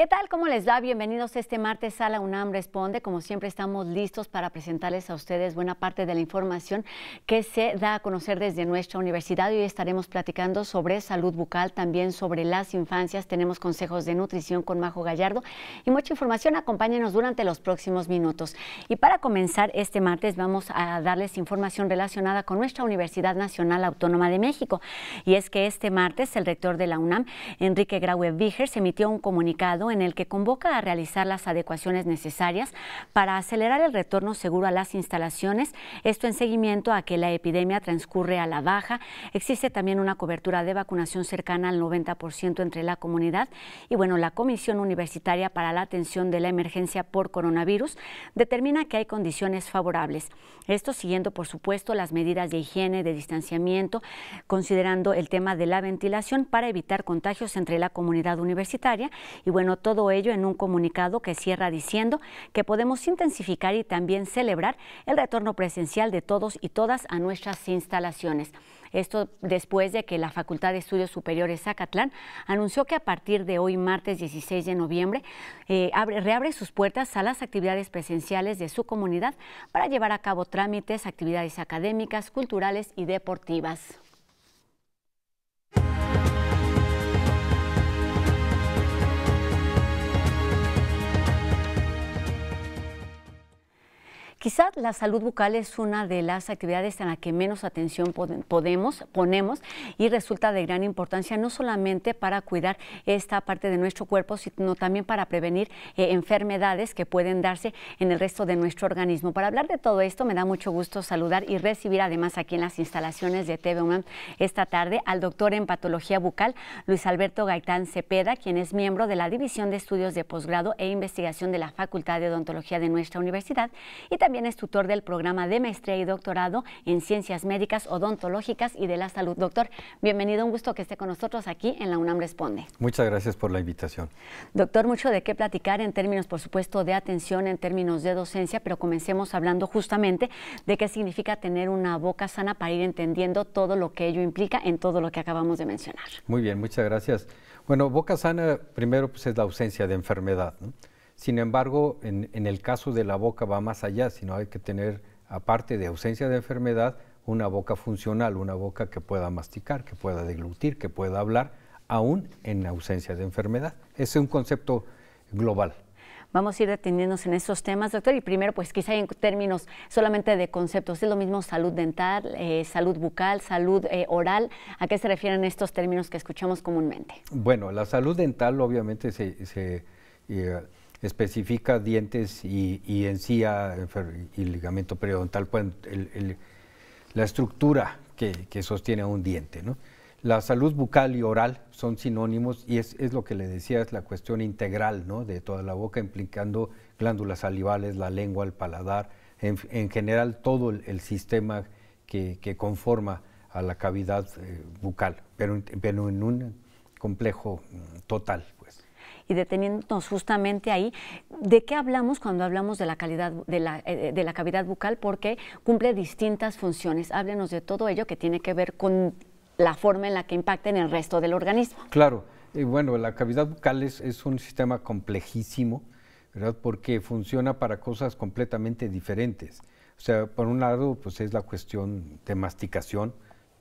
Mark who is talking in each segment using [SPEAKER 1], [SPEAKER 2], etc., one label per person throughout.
[SPEAKER 1] ¿Qué tal? ¿Cómo les va? Bienvenidos este martes a la UNAM Responde. Como siempre estamos listos para presentarles a ustedes buena parte de la información que se da a conocer desde nuestra universidad. Hoy estaremos platicando sobre salud bucal, también sobre las infancias. Tenemos consejos de nutrición con Majo Gallardo y mucha información. Acompáñenos durante los próximos minutos. Y para comenzar este martes vamos a darles información relacionada con nuestra Universidad Nacional Autónoma de México. Y es que este martes el rector de la UNAM, Enrique Graue Viger, se emitió un comunicado en el que convoca a realizar las adecuaciones necesarias para acelerar el retorno seguro a las instalaciones, esto en seguimiento a que la epidemia transcurre a la baja. Existe también una cobertura de vacunación cercana al 90% entre la comunidad y bueno, la Comisión Universitaria para la Atención de la Emergencia por Coronavirus determina que hay condiciones favorables. Esto siguiendo, por supuesto, las medidas de higiene, de distanciamiento, considerando el tema de la ventilación para evitar contagios entre la comunidad universitaria y bueno, todo ello en un comunicado que cierra diciendo que podemos intensificar y también celebrar el retorno presencial de todos y todas a nuestras instalaciones. Esto después de que la Facultad de Estudios Superiores Zacatlán anunció que a partir de hoy, martes 16 de noviembre, eh, reabre sus puertas a las actividades presenciales de su comunidad para llevar a cabo trámites, actividades académicas, culturales y deportivas. Quizás la salud bucal es una de las actividades en la que menos atención podemos, ponemos y resulta de gran importancia no solamente para cuidar esta parte de nuestro cuerpo, sino también para prevenir eh, enfermedades que pueden darse en el resto de nuestro organismo. Para hablar de todo esto, me da mucho gusto saludar y recibir además aquí en las instalaciones de TV esta tarde al doctor en patología bucal, Luis Alberto Gaitán Cepeda, quien es miembro de la División de Estudios de Posgrado e Investigación de la Facultad de Odontología de nuestra universidad y también es tutor del programa de maestría y doctorado en ciencias médicas, odontológicas y de la salud. Doctor, bienvenido, un gusto que esté con nosotros aquí en la UNAM Responde.
[SPEAKER 2] Muchas gracias por la invitación.
[SPEAKER 1] Doctor, mucho de qué platicar en términos, por supuesto, de atención, en términos de docencia, pero comencemos hablando justamente de qué significa tener una boca sana para ir entendiendo todo lo que ello implica en todo lo que acabamos de mencionar.
[SPEAKER 2] Muy bien, muchas gracias. Bueno, boca sana primero pues, es la ausencia de enfermedad. ¿no? Sin embargo, en, el caso de la boca va más allá, sino hay que tener, aparte de ausencia de enfermedad, una boca funcional, una boca que pueda masticar, que pueda deglutir, que pueda hablar, aún en ausencia de enfermedad. Ese es un concepto global.
[SPEAKER 1] Vamos a ir deteniéndonos en esos temas, doctor. Y primero, pues quizá en términos solamente de conceptos. Es lo mismo salud dental, eh, salud bucal, salud eh, oral. ¿A qué se refieren estos términos que escuchamos comúnmente?
[SPEAKER 2] Bueno, la salud dental obviamente se... Eh, especifica dientes y, encía eh, y ligamento periodontal, pues, la estructura que, sostiene sostiene un diente. La salud bucal y oral son sinónimos y es, lo que le decía, es la cuestión integral de toda la boca, implicando glándulas salivales, la lengua, el paladar, en, general todo el, sistema que, conforma a la cavidad eh, bucal, pero, en un complejo mm, total. Pues
[SPEAKER 1] y deteniéndonos justamente ahí, ¿de qué hablamos cuando hablamos de la calidad eh, eh, de la, cavidad bucal? Porque cumple distintas funciones. Háblenos de todo ello que tiene que ver con la forma en la que impacta en el resto del organismo.
[SPEAKER 2] Claro, bueno, la cavidad bucal es, un sistema complejísimo, ¿verdad? Porque funciona para cosas completamente diferentes. O sea, por un lado, pues es la cuestión de masticación,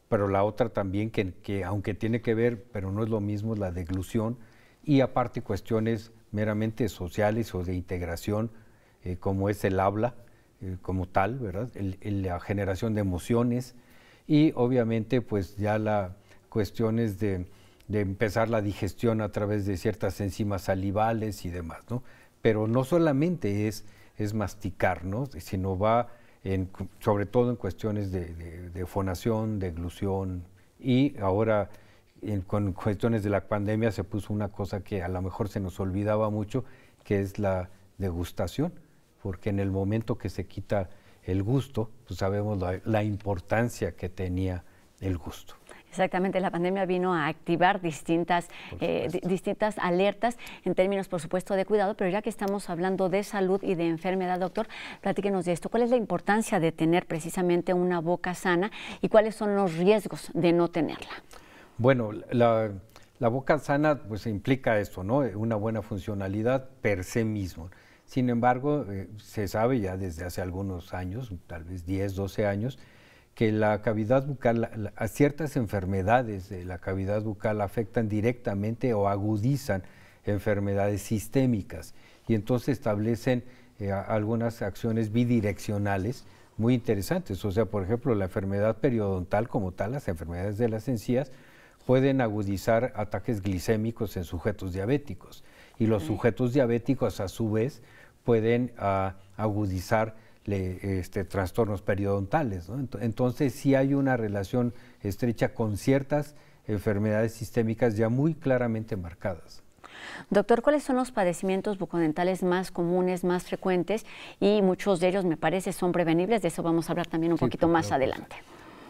[SPEAKER 2] pero la otra también que, aunque tiene que ver, pero no es lo mismo, es la deglución, y aparte cuestiones meramente sociales o de integración, eh, como es el habla eh, como tal, ¿verdad? la generación de emociones y obviamente pues ya la cuestiones de, de, empezar la digestión a través de ciertas enzimas salivales y demás, ¿no? Pero no solamente es, es masticar, ¿no? Sino va en, sobre todo en cuestiones de, de fonación, de glución y ahora con cuestiones de la pandemia se puso una cosa que a lo mejor se nos olvidaba mucho, que es la degustación, porque en el momento que se quita el gusto, pues sabemos la, importancia que tenía el gusto.
[SPEAKER 1] Exactamente, la pandemia vino a activar distintas, eh, distintas alertas en términos, por supuesto, de cuidado, pero ya que estamos hablando de salud y de enfermedad, doctor, platíquenos de esto. ¿Cuál es la importancia de tener precisamente una boca sana y cuáles son los riesgos de no tenerla?
[SPEAKER 2] Bueno, la, boca sana pues, implica esto, ¿no? Eh, una buena funcionalidad per se mismo. Sin embargo, eh, se sabe ya desde hace algunos años, tal vez 10, 12 años, que la cavidad bucal, a ciertas enfermedades de la cavidad bucal afectan directamente o agudizan enfermedades sistémicas y entonces establecen eh, algunas acciones bidireccionales muy interesantes. O sea, por ejemplo, la enfermedad periodontal como tal, las enfermedades de las encías, pueden agudizar ataques glicémicos en sujetos diabéticos y los mm. sujetos diabéticos a su vez pueden ah, agudizar este, trastornos periodontales. Entonces sí hay una relación estrecha con ciertas enfermedades sistémicas ya muy claramente marcadas.
[SPEAKER 1] Doctor, ¿cuáles son los padecimientos bucodentales más comunes, más frecuentes? Y muchos de ellos, me parece, son prevenibles. De eso vamos a hablar también un poquito más adelante.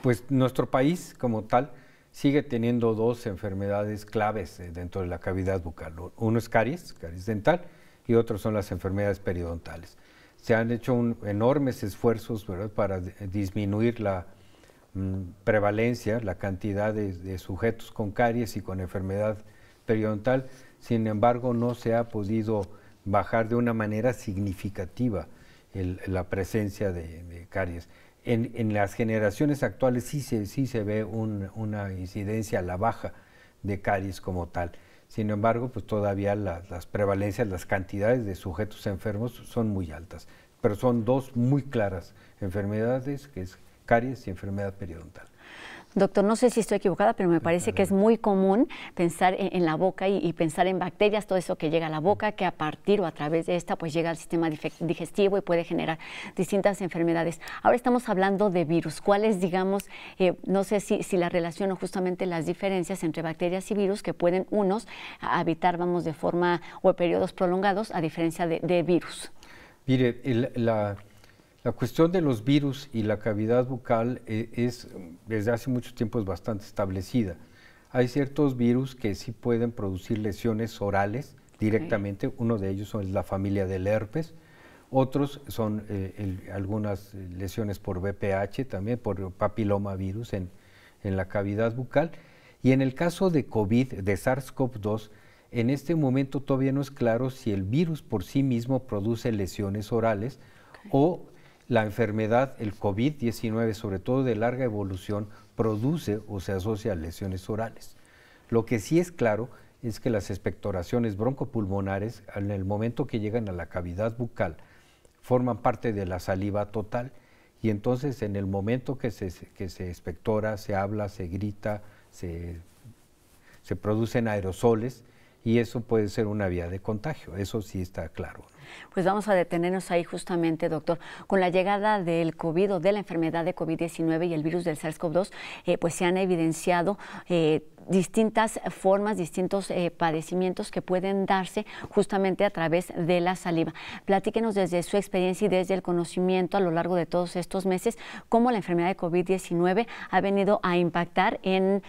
[SPEAKER 2] Pues nuestro país, como tal, sigue teniendo dos enfermedades claves eh, dentro de la cavidad bucal. Uno es caries, caries dental, y otro son las enfermedades periodontales. Se han hecho enormes esfuerzos para disminuir la mm, prevalencia, la cantidad de, sujetos con caries y con enfermedad periodontal. Sin embargo, no se ha podido bajar de una manera significativa la presencia de caries en, las generaciones actuales sí se, sí se ve una incidencia a la baja de caries como tal. Sin embargo, pues todavía las, las prevalencias, las cantidades de sujetos enfermos son muy altas. Pero son dos muy claras enfermedades, que es caries y enfermedad periodontal.
[SPEAKER 1] Doctor, no sé si estoy equivocada, pero me parece que es muy común pensar en, la boca y, pensar en bacterias, todo eso que llega a la boca, que a partir o a través de esta pues llega al sistema digestivo y puede generar distintas enfermedades. Ahora estamos hablando de virus. ¿cuáles digamos, eh, no sé si, la relación o justamente las diferencias entre bacterias y virus que pueden unos habitar, vamos, de forma o periodos prolongados a diferencia de, virus?
[SPEAKER 2] Mire, la, la cuestión de los virus y la cavidad bucal eh, es desde hace mucho tiempo es bastante establecida. Hay ciertos virus que sí pueden producir lesiones orales directamente, uno de ellos es la familia del herpes, otros son eh, algunas lesiones por VPH, también por papilomavirus en, en la cavidad bucal. Y en el caso de COVID, de SARS-CoV-2, en este momento todavía no es claro si el virus por sí mismo produce lesiones orales o la enfermedad, el COVID-19, sobre todo de larga evolución, produce o se asocia a lesiones orales. Lo que sí es claro es que las expectoraciones broncopulmonares, en el momento que llegan a la cavidad bucal, forman parte de la saliva total y entonces en el momento que se, que se expectora, se habla, se grita, se, se producen aerosoles y eso puede ser una vía de contagio, eso sí está claro.
[SPEAKER 1] Pues vamos a detenernos ahí justamente, doctor. Con la llegada del COVID o de la enfermedad de COVID-19 y el virus del SARS-CoV-2, eh, pues se han evidenciado eh, distintas formas, distintos eh, padecimientos que pueden darse justamente a través de la saliva. Platíquenos desde su experiencia y desde el conocimiento a lo largo de todos estos meses cómo la enfermedad de COVID-19 ha venido a impactar en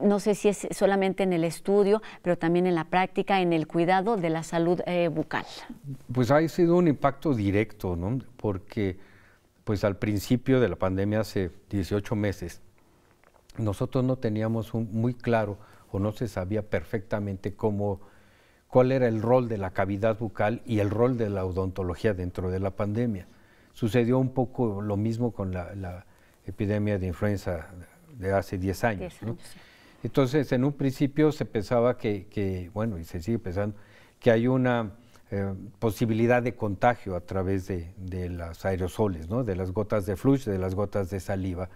[SPEAKER 1] no sé si es solamente en el estudio, pero también en la práctica, en el cuidado de la salud eh, bucal.
[SPEAKER 2] Pues ha sido un impacto directo, ¿no? Porque pues al principio de la pandemia, hace 18 meses, nosotros no teníamos un, muy claro o no se sabía perfectamente cómo, cuál era el rol de la cavidad bucal y el rol de la odontología dentro de la pandemia. Sucedió un poco lo mismo con la, epidemia de influenza de hace 10 años. ¿no? Entonces, en un principio se pensaba que, bueno, y se sigue pensando, que hay una eh, posibilidad de contagio a través de, las aerosoles, de las gotas de flujo, de las gotas de saliva.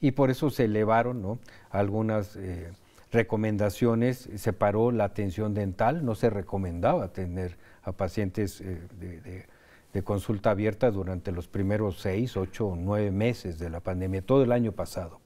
[SPEAKER 2] Y por eso se elevaron algunas eh, recomendaciones, se paró la atención dental, no se recomendaba tener a pacientes eh, de de consulta abierta durante los primeros seis, ocho o nueve meses de la pandemia, todo el año pasado.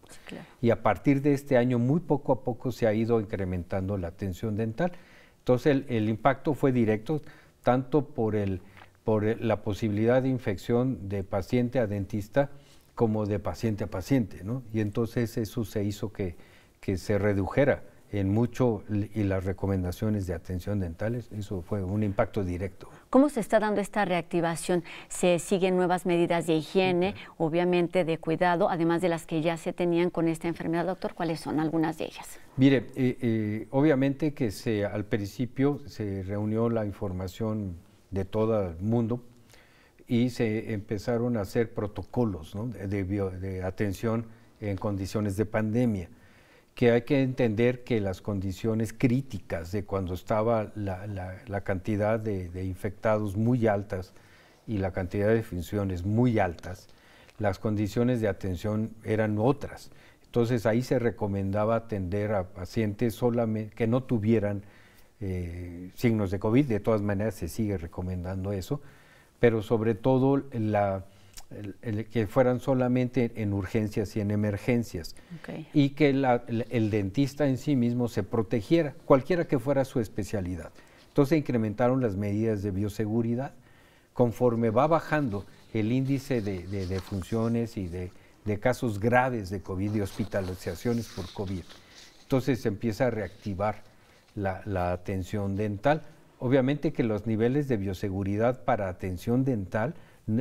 [SPEAKER 2] Y a partir de este año, muy poco a poco se ha ido incrementando la atención dental. Entonces, el, impacto fue directo tanto por, el, por la posibilidad de infección de paciente a dentista como de paciente a paciente, Y entonces eso se hizo que, que se redujera en mucho y las recomendaciones de atención dentales, eso fue un impacto directo.
[SPEAKER 1] ¿Cómo se está dando esta reactivación? ¿Se siguen nuevas medidas de higiene, obviamente de cuidado, además de las que ya se tenían con esta enfermedad, doctor? ¿Cuáles son algunas de ellas?
[SPEAKER 2] Mire, eh, eh, obviamente que al principio se reunió la información de todo el mundo y se empezaron a hacer protocolos de atención en condiciones de pandemia que hay que entender que las condiciones críticas de cuando estaba la, cantidad de, infectados muy altas y la cantidad de funciones muy altas, las condiciones de atención eran otras. Entonces ahí se recomendaba atender a pacientes solamente que no tuvieran eh, signos de COVID, de todas maneras se sigue recomendando eso, pero sobre todo la, que fueran solamente en urgencias y en emergencias. Y que el, dentista en sí mismo se protegiera, cualquiera que fuera su especialidad. Entonces incrementaron las medidas de bioseguridad. Conforme va bajando el índice de, de, funciones y de, casos graves de COVID, de hospitalizaciones por COVID, entonces se empieza a reactivar la, atención dental. Obviamente que los niveles de bioseguridad para atención dental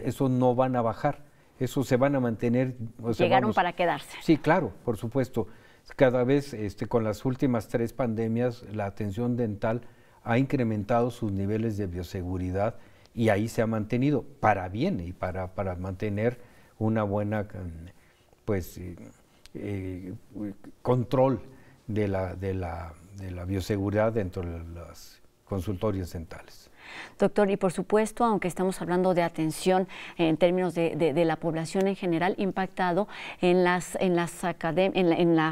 [SPEAKER 2] eso no van a bajar, eso se van a mantener. Llegaron para quedarse. Sí, claro, por supuesto. Cada vez este, con las últimas tres pandemias, la atención dental ha incrementado sus niveles de bioseguridad y ahí se ha mantenido para bien y para, mantener una buena mm, pues eh, eh, control de la, bioseguridad dentro de las consultorios dentales.
[SPEAKER 1] Doctor, y por supuesto, aunque estamos hablando de atención en términos de, la población en general, impactado en la,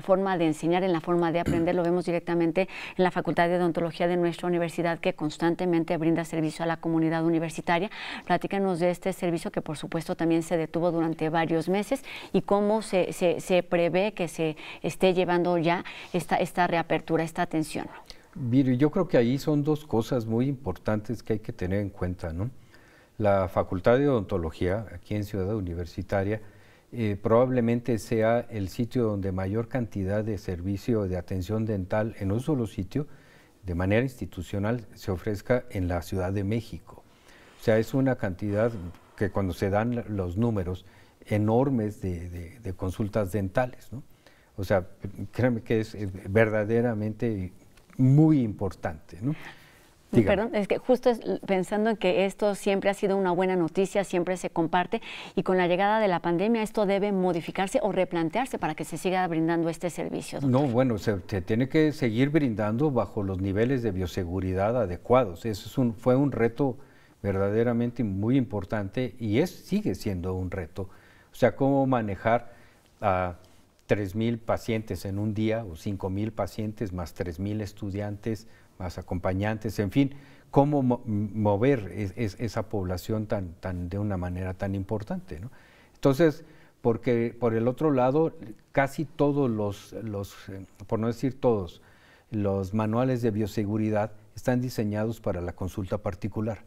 [SPEAKER 1] forma de enseñar, en la forma de aprender, lo vemos directamente en la Facultad de Odontología de nuestra universidad que constantemente brinda servicio a la comunidad universitaria. Platícanos de este servicio que por supuesto también se detuvo durante varios meses y cómo se, prevé que se esté llevando ya esta reapertura, esta atención.
[SPEAKER 2] Mire, yo creo que ahí son dos cosas muy importantes que hay que tener en cuenta, ¿no? La Facultad de Odontología, aquí en Ciudad Universitaria, eh, probablemente sea el sitio donde mayor cantidad de servicio de atención dental en un solo sitio, de manera institucional, se ofrezca en la Ciudad de México. O sea, es una cantidad que cuando se dan los números enormes de, consultas dentales, ¿no? O sea, créanme que es verdaderamente muy importante. ¿no? Mm, perdón,
[SPEAKER 1] es que justo pensando en que esto siempre ha sido una buena noticia, siempre se comparte y con la llegada de la pandemia esto debe modificarse o replantearse para que se siga brindando este servicio. No,
[SPEAKER 2] bueno, se, tiene que seguir brindando bajo los niveles de bioseguridad adecuados. Eso es un, fue un reto verdaderamente muy importante y es, sigue siendo un reto. O sea, cómo manejar a 3.000 pacientes en un día o 5.000 pacientes, más 3.000 estudiantes, más acompañantes, en fin, cómo mover esa población tan, tan, de una manera tan importante. Entonces, porque por el otro lado, casi todos los, los, eh, por no decir todos, los manuales de bioseguridad están diseñados para la consulta particular,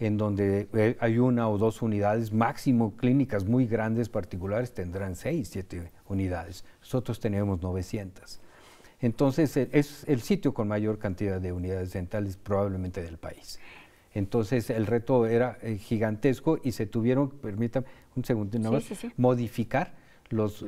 [SPEAKER 2] en donde eh, hay una o dos unidades máximo clínicas muy grandes particulares, tendrán seis, siete unidades. Nosotros tenemos 900. Entonces, e, es el sitio con mayor cantidad de unidades dentales probablemente del país. Entonces, el reto era eh, gigantesco y se tuvieron, permítame un segundo, modificar, los,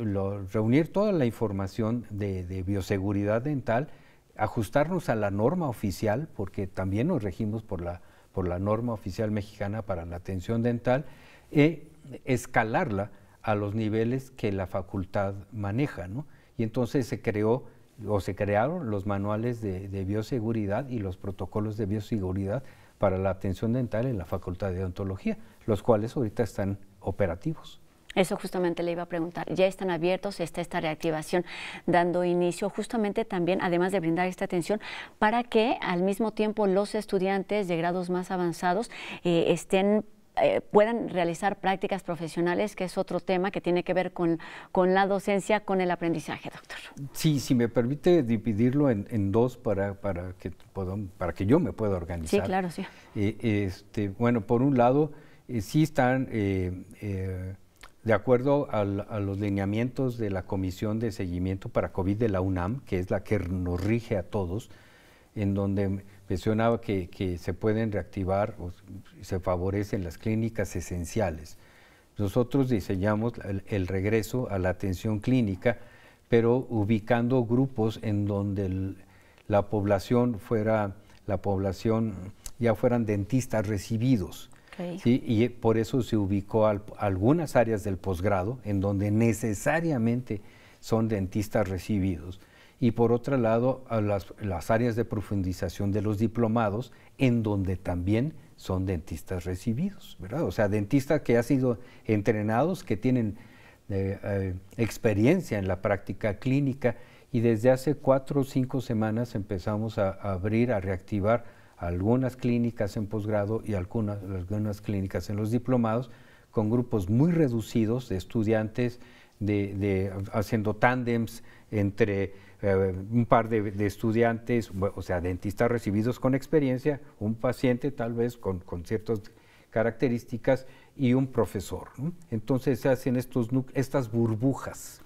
[SPEAKER 2] reunir toda la información de, bioseguridad dental, ajustarnos a la norma oficial, porque también nos regimos por la, por la norma oficial mexicana para la atención dental, y escalarla a los niveles que la facultad maneja, ¿no? Y entonces se creó o se crearon los manuales de, bioseguridad y los protocolos de bioseguridad para la atención dental en la Facultad de Odontología, los cuales ahorita están operativos.
[SPEAKER 1] Eso justamente le iba a preguntar. Ya están abiertos, está esta reactivación dando inicio justamente también, además de brindar esta atención, para que al mismo tiempo los estudiantes de grados más avanzados eh, estén eh, puedan realizar prácticas profesionales, que es otro tema que tiene que ver con, la docencia, con el aprendizaje, doctor.
[SPEAKER 2] Sí, si me permite dividirlo en, dos para, para, que yo me pueda organizar. Sí, claro, sí. Eh, este, bueno, por un lado, eh, sí están de acuerdo a los lineamientos de la Comisión de Seguimiento para COVID de la UNAM, que es la que nos rige a todos, en donde mencionaba que, que se pueden reactivar o se favorecen las clínicas esenciales. Nosotros diseñamos el, regreso a la atención clínica, pero ubicando grupos en donde la población fuera, la población ya fueran dentistas recibidos. ¿sí? Y por eso se ubicó algunas áreas del posgrado en donde necesariamente son dentistas recibidos y por otro lado las, áreas de profundización de los diplomados, en donde también son dentistas recibidos, ¿verdad? O sea, dentistas que han sido entrenados, que tienen eh, eh, experiencia en la práctica clínica y desde hace cuatro o cinco semanas empezamos a, abrir, a reactivar algunas clínicas en posgrado y algunas, algunas clínicas en los diplomados con grupos muy reducidos de estudiantes, de, haciendo tándems entre eh, un par de, estudiantes, o sea, dentistas recibidos con experiencia, un paciente tal vez con, ciertas características y un profesor. Entonces se hacen estos, estas burbujas.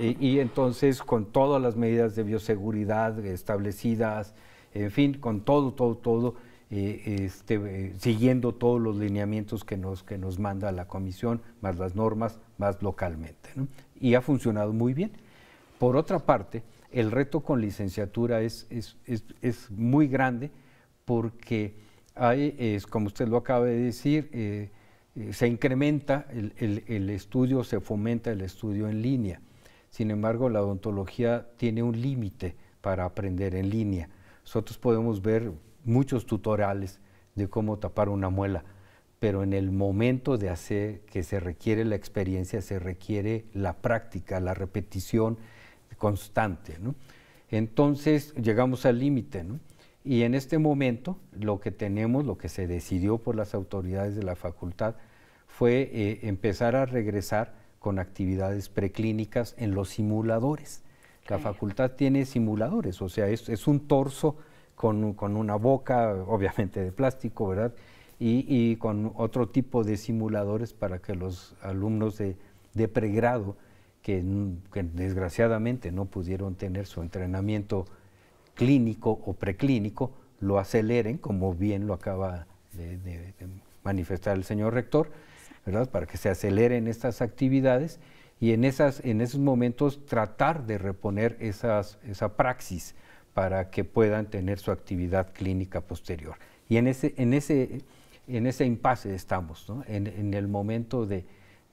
[SPEAKER 2] y, entonces con todas las medidas de bioseguridad establecidas, en fin, con todo, todo, todo, eh, este, eh, siguiendo todos los lineamientos que nos, que nos manda la comisión, más las normas, más localmente. Y ha funcionado muy bien por otra parte, el reto con licenciatura es, muy grande porque hay, es, como usted lo acaba de decir, eh, eh, se incrementa el, estudio, se fomenta el estudio en línea. Sin embargo, la odontología tiene un límite para aprender en línea. Nosotros podemos ver muchos tutoriales de cómo tapar una muela, pero en el momento de hacer que se requiere la experiencia, se requiere la práctica, la repetición, constante. Entonces llegamos al límite y en este momento lo que tenemos, lo que se decidió por las autoridades de la facultad fue eh, empezar a regresar con actividades preclínicas en los simuladores. La facultad tiene simuladores, o sea, es, un torso con, una boca, obviamente de plástico, ¿verdad? Y, con otro tipo de simuladores para que los alumnos de pregrado Mm, que, desgraciadamente no pudieron tener su entrenamiento clínico o preclínico, lo aceleren, como bien lo acaba de, manifestar el señor rector, ¿verdad? para que se aceleren estas actividades y en, esas, en esos momentos tratar de reponer esas, esa praxis para que puedan tener su actividad clínica posterior. Y en ese, en ese, en ese impasse estamos, en el momento de,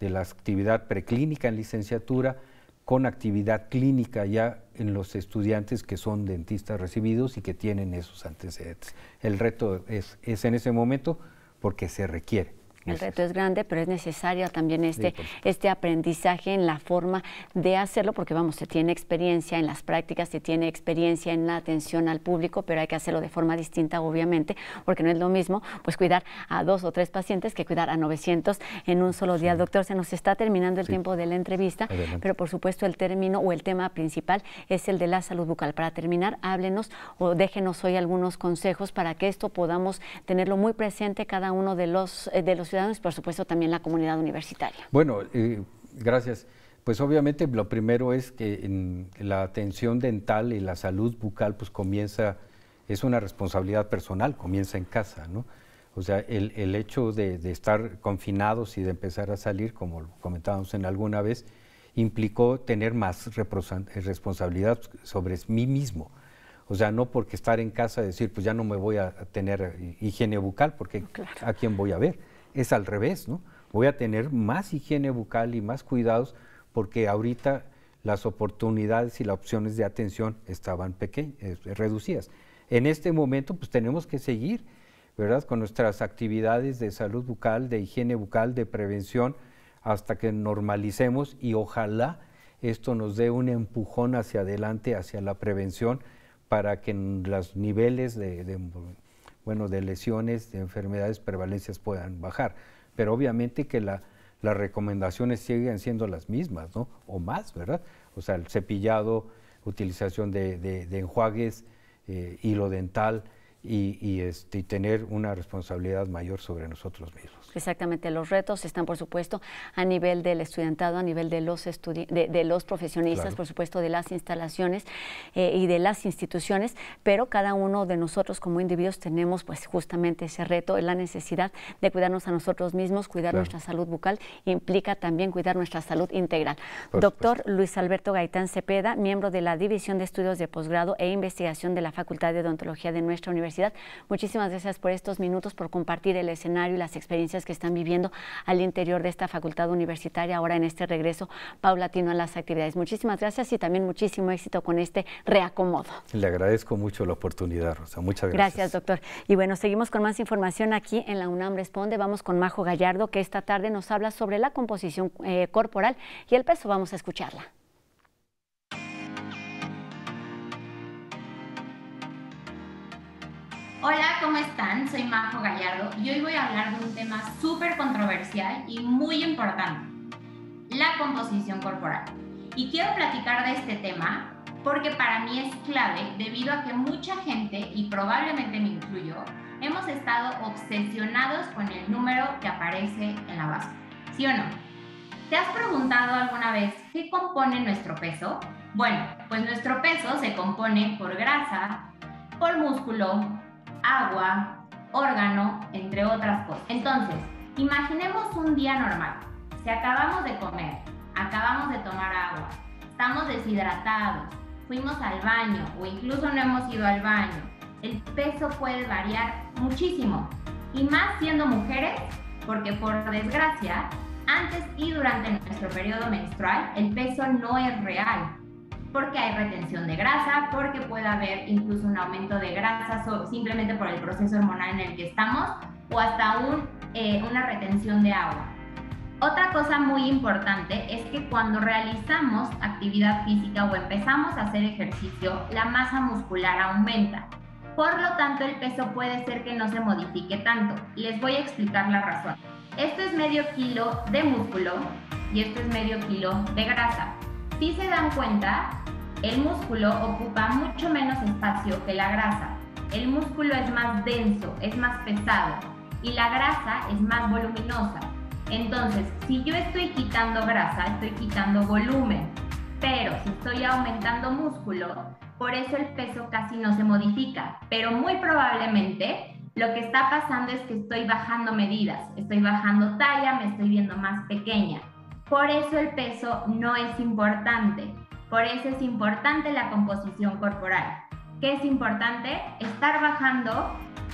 [SPEAKER 2] de la actividad preclínica en licenciatura con actividad clínica ya en los estudiantes que son dentistas recibidos y que tienen esos antecedentes. El reto es, es en ese momento porque se requiere.
[SPEAKER 1] El reto es grande, pero es necesario también este, este aprendizaje en la forma de hacerlo, porque vamos, se tiene experiencia en las prácticas, se tiene experiencia en la atención al público, pero hay que hacerlo de forma distinta, obviamente, porque no es lo mismo pues cuidar a dos o tres pacientes que cuidar a 900 en un solo día. Doctor, se nos está terminando el tiempo de la entrevista, pero por supuesto el término o el tema principal es el de la salud bucal. Para terminar, háblenos o déjenos hoy algunos consejos para que esto podamos tenerlo muy presente cada uno de los, eh, de los y por supuesto también la comunidad universitaria.
[SPEAKER 2] Bueno, eh, gracias. Pues obviamente lo primero es que la atención dental y la salud bucal pues comienza, es una responsabilidad personal, comienza en casa, ¿no? O sea, el, el hecho de, estar confinados y de empezar a salir, como comentábamos en alguna vez, implicó tener más responsabilidad sobre mí mismo. O sea, no porque estar en casa decir, pues ya no me voy a tener eh, higiene bucal, porque ¿a quién voy a ver? es al revés, ¿no? Voy a tener más higiene bucal y más cuidados porque ahorita las oportunidades y las opciones de atención estaban pequeñas, reducidas. En este momento, pues tenemos que seguir, ¿verdad?, con nuestras actividades de salud bucal, de higiene bucal, de prevención, hasta que normalicemos y ojalá esto nos dé un empujón hacia adelante, hacia la prevención, para que los niveles de bueno, de lesiones, de enfermedades, prevalencias puedan bajar. Pero obviamente que las recomendaciones siguen siendo las mismas, ¿no? O más, ¿verdad? O sea, el cepillado, utilización de, enjuagues, eh, hilo dental este, y tener una responsabilidad mayor sobre nosotros mismos.
[SPEAKER 1] Exactamente, los retos están por supuesto a nivel del estudiantado, a nivel de los, estudi de, los profesionistas, por supuesto de las instalaciones eh, y de las instituciones, pero cada uno de nosotros como individuos tenemos pues justamente ese reto, la necesidad de cuidarnos a nosotros mismos, cuidar nuestra salud bucal, implica también cuidar nuestra salud integral. Doctor Luis Alberto Gaitán Cepeda, miembro de la División de Estudios de Posgrado e Investigación de la Facultad de Odontología de nuestra universidad, muchísimas gracias por estos minutos, por compartir el escenario y las experiencias que están viviendo al interior de esta facultad universitaria ahora en este regreso paulatino a las actividades. Muchísimas gracias y también muchísimo éxito con este reacomodo.
[SPEAKER 2] Le agradezco mucho la oportunidad, Rosa. Muchas gracias.
[SPEAKER 1] Gracias, doctor. Y bueno, seguimos con más información aquí en la UNAM Responde. Vamos con Majo Gallardo, que esta tarde nos habla sobre la composición eh, corporal y el peso. Vamos a escucharla.
[SPEAKER 3] Hola, ¿cómo están? Soy Majo Gallardo y hoy voy a hablar de un tema súper controversial y muy importante, la composición corporal. Y quiero platicar de este tema porque para mí es clave debido a que mucha gente, y probablemente me incluyo, hemos estado obsesionados con el número que aparece en la base. ¿Sí o no? ¿Te has preguntado alguna vez qué compone nuestro peso? Bueno, pues nuestro peso se compone por grasa, por músculo, agua, órgano, entre otras cosas. Entonces, imaginemos un día normal. Si acabamos de comer, acabamos de tomar agua, estamos deshidratados, fuimos al baño o incluso no hemos ido al baño, el peso puede variar muchísimo. Y más siendo mujeres, porque por desgracia, antes y durante nuestro periodo menstrual el peso no es real porque hay retención de grasa, porque puede haber incluso un aumento de grasa simplemente por el proceso hormonal en el que estamos o hasta un, eh, una retención de agua. Otra cosa muy importante es que cuando realizamos actividad física o empezamos a hacer ejercicio, la masa muscular aumenta. Por lo tanto, el peso puede ser que no se modifique tanto. Les voy a explicar la razón. Esto es medio kilo de músculo y esto es medio kilo de grasa si se dan cuenta, el músculo ocupa mucho menos espacio que la grasa. El músculo es más denso, es más pesado y la grasa es más voluminosa. Entonces, si yo estoy quitando grasa, estoy quitando volumen, pero si estoy aumentando músculo, por eso el peso casi no se modifica, pero muy probablemente lo que está pasando es que estoy bajando medidas, estoy bajando talla, me estoy viendo más pequeña. Por eso el peso no es importante. Por eso es importante la composición corporal. ¿Qué es importante? Estar bajando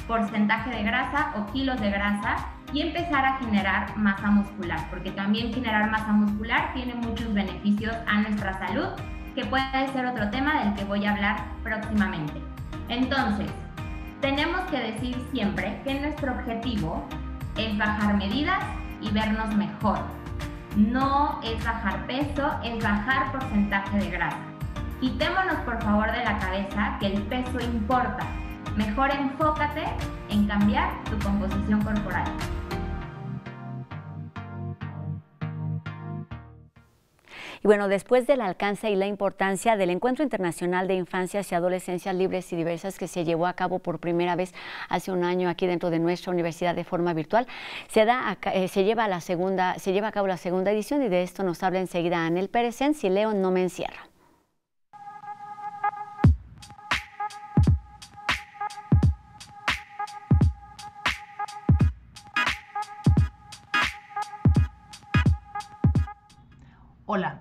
[SPEAKER 3] porcentaje de grasa o kilos de grasa y empezar a generar masa muscular, porque también generar masa muscular tiene muchos beneficios a nuestra salud, que puede ser otro tema del que voy a hablar próximamente. Entonces, tenemos que decir siempre que nuestro objetivo es bajar medidas y vernos mejor, no es bajar peso, es bajar porcentaje de grasa. Quitémonos por favor de la cabeza que el peso importa. Mejor enfócate en cambiar tu composición corporal.
[SPEAKER 1] Y bueno, después del alcance y la importancia del Encuentro Internacional de Infancias y Adolescencias Libres y Diversas que se llevó a cabo por primera vez hace un año aquí dentro de nuestra universidad de forma virtual, se, da eh, se, lleva, a la segunda, se lleva a cabo la segunda edición y de esto nos habla enseguida Anel Pérez en Si Leo no me encierra.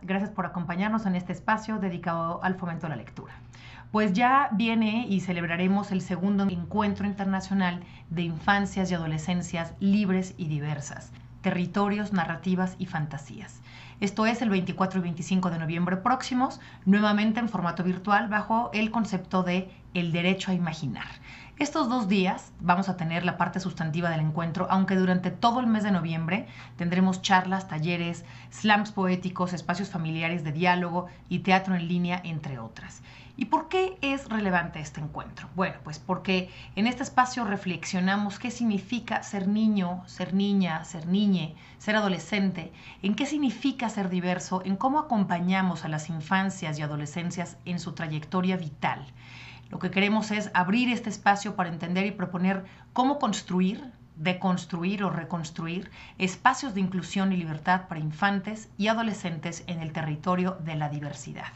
[SPEAKER 4] Gracias por acompañarnos en este espacio dedicado al fomento de la lectura. Pues ya viene y celebraremos el segundo encuentro internacional de infancias y adolescencias libres y diversas, territorios, narrativas y fantasías. Esto es el 24 y 25 de noviembre próximos, nuevamente en formato virtual bajo el concepto de el derecho a imaginar. Estos dos días vamos a tener la parte sustantiva del encuentro, aunque durante todo el mes de noviembre tendremos charlas, talleres, slams poéticos, espacios familiares de diálogo y teatro en línea, entre otras. ¿Y por qué es relevante este encuentro? Bueno, pues porque en este espacio reflexionamos qué significa ser niño, ser niña, ser niñe, ser adolescente, en qué significa ser diverso, en cómo acompañamos a las infancias y adolescencias en su trayectoria vital lo que queremos es abrir este espacio para entender y proponer cómo construir, deconstruir o reconstruir espacios de inclusión y libertad para infantes y adolescentes en el territorio de la diversidad.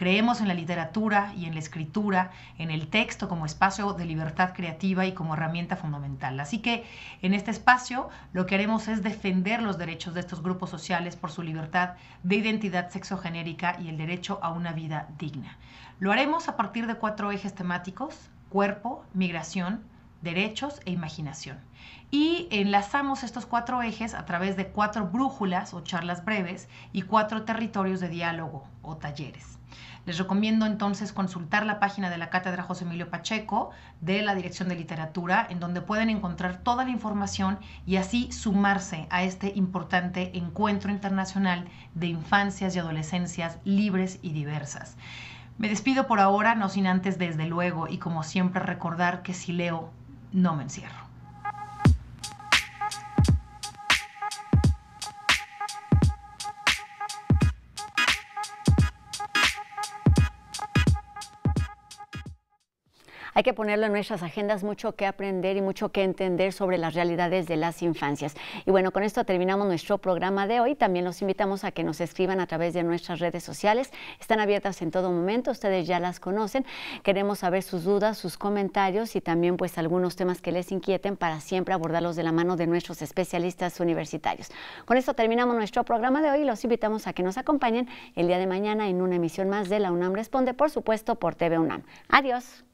[SPEAKER 4] Creemos en la literatura y en la escritura, en el texto como espacio de libertad creativa y como herramienta fundamental. Así que en este espacio lo que haremos es defender los derechos de estos grupos sociales por su libertad de identidad sexogenérica y el derecho a una vida digna. Lo haremos a partir de cuatro ejes temáticos, cuerpo, migración, derechos e imaginación. Y enlazamos estos cuatro ejes a través de cuatro brújulas o charlas breves y cuatro territorios de diálogo o talleres. Les recomiendo entonces consultar la página de la Cátedra José Emilio Pacheco de la Dirección de Literatura, en donde pueden encontrar toda la información y así sumarse a este importante encuentro internacional de infancias y adolescencias libres y diversas. Me despido por ahora, no sin antes desde luego y como siempre recordar que si leo no me encierro.
[SPEAKER 1] hay que ponerlo en nuestras agendas, mucho que aprender y mucho que entender sobre las realidades de las infancias. Y bueno, con esto terminamos nuestro programa de hoy. También los invitamos a que nos escriban a través de nuestras redes sociales. Están abiertas en todo momento, ustedes ya las conocen. Queremos saber sus dudas, sus comentarios y también pues algunos temas que les inquieten para siempre abordarlos de la mano de nuestros especialistas universitarios. Con esto terminamos nuestro programa de hoy los invitamos a que nos acompañen el día de mañana en una emisión más de La UNAM Responde, por supuesto, por TV UNAM. Adiós.